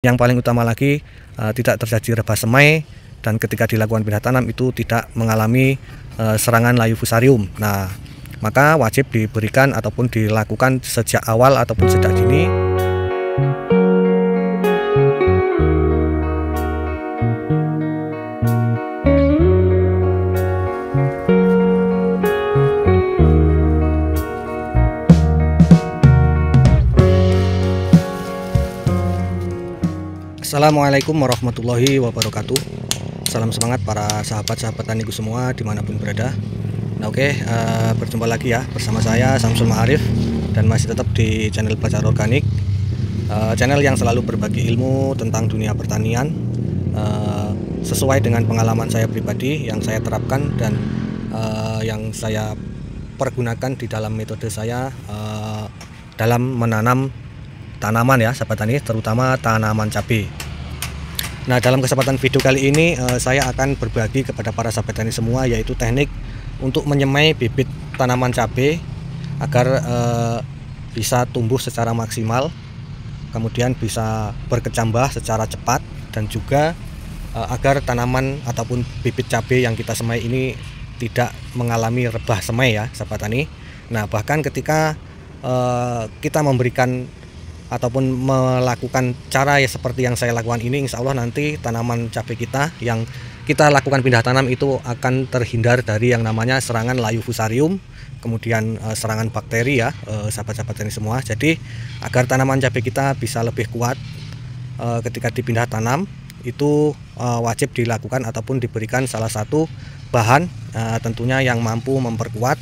Yang paling utama lagi eh, tidak terjadi rebah semai dan ketika dilakukan pindah tanam itu tidak mengalami eh, serangan layu fusarium. Nah, maka wajib diberikan ataupun dilakukan sejak awal ataupun sejak dini. Assalamualaikum warahmatullahi wabarakatuh Salam semangat para sahabat-sahabat taniku semua dimanapun berada Nah oke, okay, uh, eh, berjumpa lagi ya bersama saya Samsul Ma'arif Dan masih tetap di channel Pacar Organik uh, Channel yang selalu berbagi ilmu tentang dunia pertanian uh, Sesuai dengan pengalaman saya pribadi yang saya terapkan dan uh, yang saya pergunakan di dalam metode saya uh, Dalam menanam tanaman ya sahabat tani terutama tanaman cabai Nah, dalam kesempatan video kali ini eh, saya akan berbagi kepada para sahabat tani semua yaitu teknik untuk menyemai bibit tanaman cabai agar eh, bisa tumbuh secara maksimal, kemudian bisa berkecambah secara cepat dan juga eh, agar tanaman ataupun bibit cabai yang kita semai ini tidak mengalami rebah semai ya, sahabat tani. Nah, bahkan ketika eh, kita memberikan ataupun melakukan cara ya seperti yang saya lakukan ini insya Allah nanti tanaman cabai kita yang kita lakukan pindah tanam itu akan terhindar dari yang namanya serangan layu fusarium kemudian eh, serangan bakteri ya eh, sahabat-sahabat ini semua jadi agar tanaman cabai kita bisa lebih kuat eh, ketika dipindah tanam itu wajib dilakukan ataupun diberikan salah satu bahan tentunya yang mampu memperkuat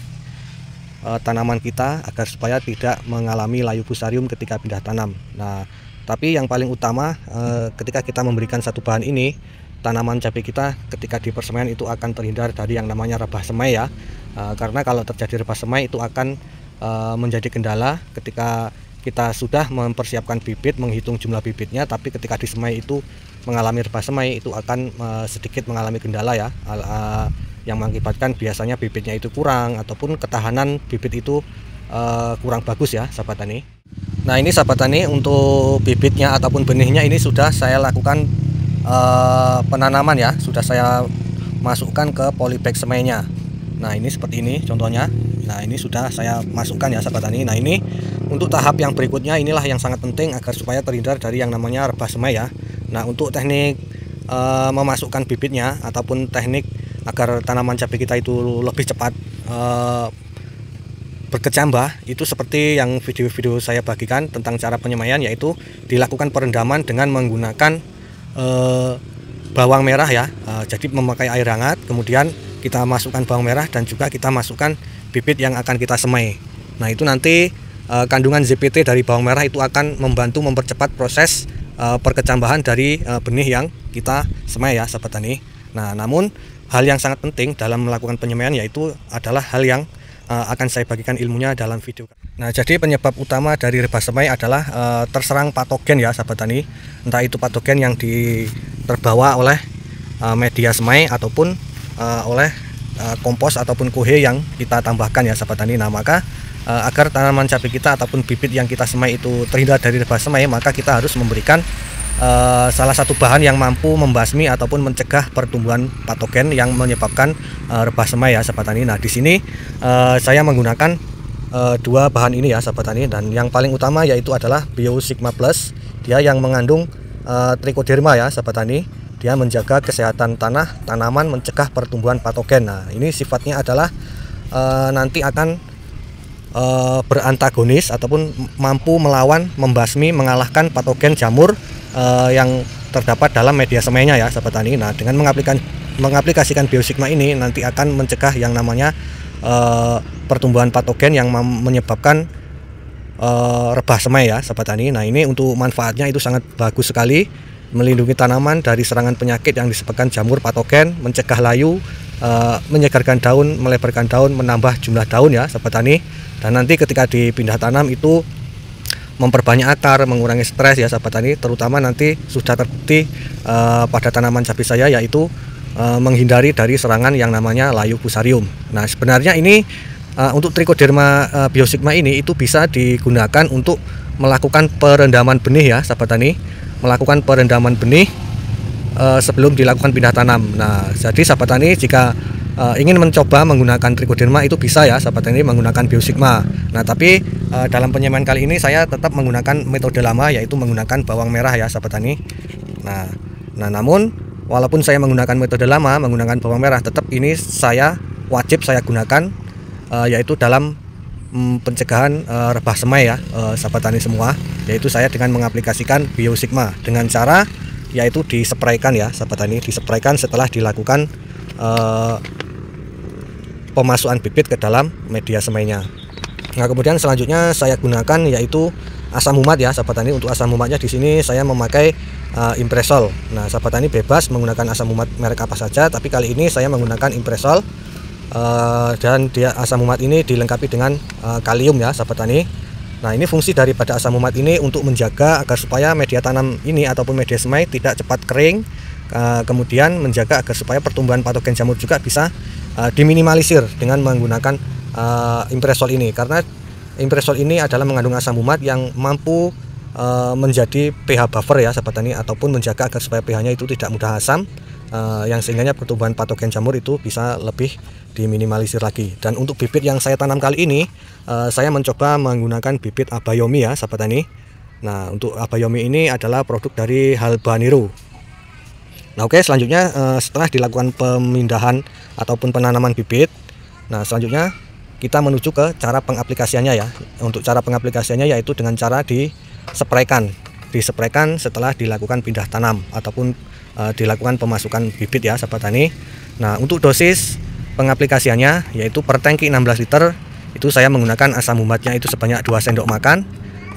Eh, tanaman kita agar supaya tidak mengalami layu fusarium ketika pindah tanam. Nah, tapi yang paling utama eh, ketika kita memberikan satu bahan ini, tanaman cabai kita ketika di persemaian itu akan terhindar dari yang namanya rebah semai ya. Eh, karena kalau terjadi rebah semai itu akan menjadi kendala ketika kita sudah mempersiapkan bibit, menghitung jumlah bibitnya, tapi ketika di semai itu mengalami rebah semai itu akan sedikit mengalami kendala ya yang mengakibatkan biasanya bibitnya itu kurang ataupun ketahanan bibit itu uh, kurang bagus ya sahabat tani. Nah ini sahabat tani untuk bibitnya ataupun benihnya ini sudah saya lakukan uh, penanaman ya sudah saya masukkan ke polybag semennya. Nah ini seperti ini contohnya. Nah ini sudah saya masukkan ya sahabat tani. Nah ini untuk tahap yang berikutnya inilah yang sangat penting agar supaya terhindar dari yang namanya rebah semai ya. Nah untuk teknik uh, memasukkan bibitnya ataupun teknik agar tanaman cabai kita itu lebih cepat uh, berkecambah itu seperti yang video-video saya bagikan tentang cara penyemaian yaitu dilakukan perendaman dengan menggunakan uh, bawang merah ya uh, jadi memakai air hangat kemudian kita masukkan bawang merah dan juga kita masukkan bibit yang akan kita semai nah itu nanti uh, kandungan ZPT dari bawang merah itu akan membantu mempercepat proses uh, perkecambahan dari uh, benih yang kita semai ya sahabat tani nah namun hal yang sangat penting dalam melakukan penyemaian yaitu adalah hal yang uh, akan saya bagikan ilmunya dalam video. Nah, jadi penyebab utama dari rebah semai adalah uh, terserang patogen ya sahabat tani. Entah itu patogen yang diterbawa oleh uh, media semai ataupun uh, oleh uh, kompos ataupun kue yang kita tambahkan ya sahabat tani. Nah, maka agar tanaman cabai kita ataupun bibit yang kita semai itu terhindar dari rebah semai, maka kita harus memberikan Eh, salah satu bahan yang mampu membasmi ataupun mencegah pertumbuhan patogen yang menyebabkan uh, rebah semai ya sahabat tani. Nah di sini uh, saya menggunakan uh, dua bahan ini ya sahabat tani dan yang paling utama yaitu adalah Bio Sigma Plus dia yang mengandung uh, trichoderma ya sahabat tani. Dia menjaga kesehatan tanah, tanaman, mencegah pertumbuhan patogen. Nah ini sifatnya adalah uh, nanti akan E, berantagonis ataupun mampu melawan, membasmi, mengalahkan patogen jamur uh, yang terdapat dalam media semennya ya sahabat tani. Nah dengan mengaplikan, mengaplikasikan biosigma ini nanti akan mencegah yang namanya uh, pertumbuhan patogen yang menyebabkan uh, rebah semai ya sahabat tani. Nah ini untuk manfaatnya itu sangat bagus sekali melindungi tanaman dari serangan penyakit yang disebabkan jamur patogen, mencegah layu, uh, menyegarkan daun, melebarkan daun, menambah jumlah daun ya sahabat tani. Dan nanti ketika dipindah tanam itu memperbanyak akar, mengurangi stres ya sahabat tani, terutama nanti sudah terbukti uh, pada tanaman cabai saya yaitu uh, menghindari dari serangan yang namanya layu fusarium. Nah, sebenarnya ini uh, untuk trichoderma uh, biosigma ini itu bisa digunakan untuk melakukan perendaman benih ya sahabat tani, melakukan perendaman benih uh, sebelum dilakukan pindah tanam. Nah, jadi sahabat tani jika uh, ingin mencoba menggunakan trichoderma itu bisa ya sahabat ini menggunakan biosigma. Nah, tapi uh, dalam penyemaian kali ini saya tetap menggunakan metode lama yaitu menggunakan bawang merah ya sahabat tani. Nah, nah namun walaupun saya menggunakan metode lama menggunakan bawang merah tetap ini saya wajib saya gunakan uh, yaitu dalam mm, pencegahan uh, rebah semai ya uh, sahabat tani semua yaitu saya dengan mengaplikasikan biosigma dengan cara yaitu disepraikan ya sahabat tani disepraikan setelah dilakukan uh, pemasukan bibit ke dalam media semainya nah kemudian selanjutnya saya gunakan yaitu asam humat ya sahabat tani untuk asam humatnya di sini saya memakai uh, impresol nah sahabat tani bebas menggunakan asam humat merek apa saja tapi kali ini saya menggunakan impresol uh, dan dia asam humat ini dilengkapi dengan uh, kalium ya sahabat tani Nah ini fungsi daripada asam humat ini untuk menjaga agar supaya media tanam ini ataupun media semai tidak cepat kering Eh, kemudian menjaga agar supaya pertumbuhan patogen jamur juga bisa eh, diminimalisir dengan menggunakan eh, impresol ini karena impresol ini adalah mengandung asam umat yang mampu menjadi pH buffer ya sahabat tani ataupun menjaga agar supaya pH-nya itu tidak mudah asam uh, yang sehingganya pertumbuhan patogen jamur itu bisa lebih diminimalisir lagi dan untuk bibit yang saya tanam kali ini saya mencoba menggunakan bibit abayomi ya sahabat tani nah untuk abayomi ini adalah produk dari halbaniru Nah, oke, okay, selanjutnya uh, setelah dilakukan pemindahan ataupun penanaman bibit, nah selanjutnya kita menuju ke cara pengaplikasiannya ya. Untuk cara pengaplikasiannya yaitu dengan cara disepraikan Disepraikan setelah dilakukan pindah tanam ataupun uh, dilakukan pemasukan bibit ya, sahabat tani. Nah, untuk dosis pengaplikasiannya yaitu per tangki 16 liter itu saya menggunakan asam humatnya itu sebanyak 2 sendok makan.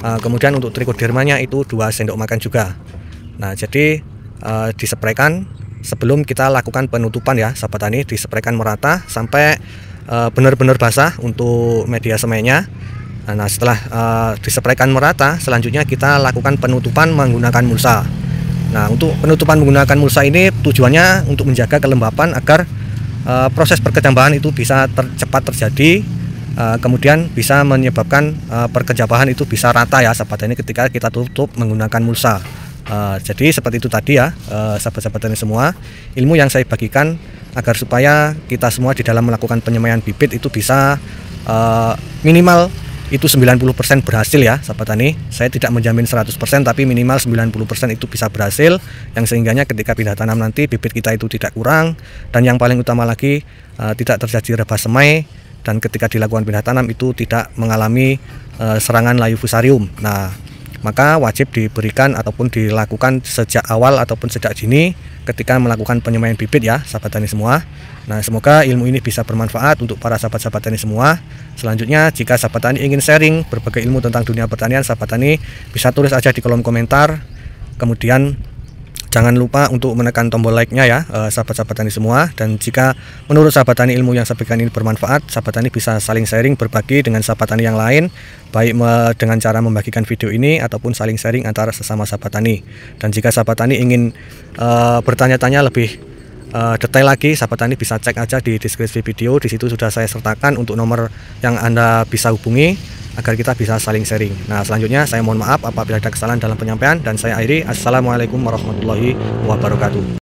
Uh, kemudian untuk trikodermanya itu 2 sendok makan juga. Nah, jadi uh, sebelum kita lakukan penutupan ya sahabat tani diseprekan merata sampai uh, benar-benar basah untuk media semennya nah, nah setelah uh, eh, diseprekan merata selanjutnya kita lakukan penutupan menggunakan mulsa nah untuk penutupan menggunakan mulsa ini tujuannya untuk menjaga kelembapan agar uh, proses perkecambahan itu bisa ter cepat terjadi uh, kemudian bisa menyebabkan uh, perkecambahan itu bisa rata ya sahabat ini ketika kita tutup menggunakan mulsa Uh, jadi seperti itu tadi ya, uh, sahabat-sahabat tani semua, ilmu yang saya bagikan agar supaya kita semua di dalam melakukan penyemaian bibit itu bisa uh, minimal itu 90% berhasil ya sahabat tani saya tidak menjamin 100% tapi minimal 90% itu bisa berhasil yang sehingganya ketika pindah tanam nanti bibit kita itu tidak kurang dan yang paling utama lagi uh, tidak terjadi rebah semai dan ketika dilakukan pindah tanam itu tidak mengalami uh, serangan layu fusarium nah maka wajib diberikan ataupun dilakukan sejak awal ataupun sejak dini ketika melakukan penyemaian bibit ya sahabat tani semua. Nah semoga ilmu ini bisa bermanfaat untuk para sahabat-sahabat tani semua. Selanjutnya jika sahabat tani ingin sharing berbagai ilmu tentang dunia pertanian sahabat tani bisa tulis aja di kolom komentar. Kemudian Jangan lupa untuk menekan tombol like-nya ya, eh, sahabat-sahabat tani semua. Dan jika menurut sahabat tani ilmu yang saya berikan ini bermanfaat, sahabat tani bisa saling sharing, berbagi dengan sahabat tani yang lain, baik dengan cara membagikan video ini ataupun saling sharing antara sesama sahabat tani. Dan jika sahabat tani ingin eh, bertanya-tanya lebih uh, detail lagi sahabat tani bisa cek aja di deskripsi video di situ sudah saya sertakan untuk nomor yang anda bisa hubungi agar kita bisa saling sharing. Nah, selanjutnya saya mohon maaf apabila ada kesalahan dalam penyampaian dan saya akhiri. Assalamualaikum warahmatullahi wabarakatuh.